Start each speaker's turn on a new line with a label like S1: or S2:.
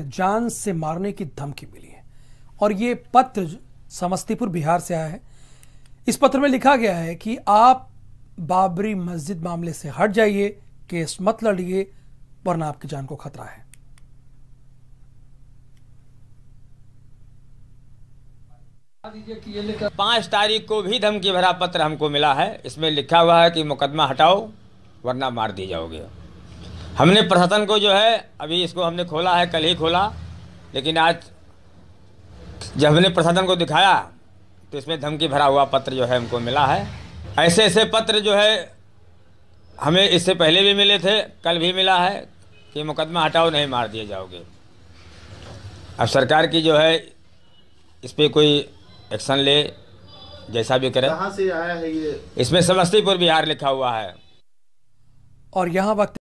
S1: पत्र जान से मारने की धमकी मिली है और ये पत्र समस्तीपुर बिहार से आया है इस पत्र में लिखा गया है कि आप बाबरी मस्जिद मामले से हट जाइए केस मत लड़िए वरना आपकी जान को खतरा है
S2: पांच तारीख को भी धमकी भरा पत्र हमको मिला है इसमें लिखा हुआ है कि मुकदमा हटाओ वरना मार दी जाओगे हमने प्रशासन को जो है अभी इसको हमने खोला है कल ही खोला लेकिन आज जब हमने प्रशासन को दिखाया तो इसमें धमकी भरा हुआ पत्र जो है हमको मिला है ऐसे ऐसे पत्र जो है हमें इससे पहले भी मिले थे कल भी मिला है कि मुकदमा हटाओ नहीं मार दिए जाओगे अब सरकार की जो है इस पर कोई एक्शन ले जैसा भी करे कहाँ
S1: से आया है ये
S2: इसमें समस्तीपुर बिहार लिखा हुआ है और यहाँ वक्त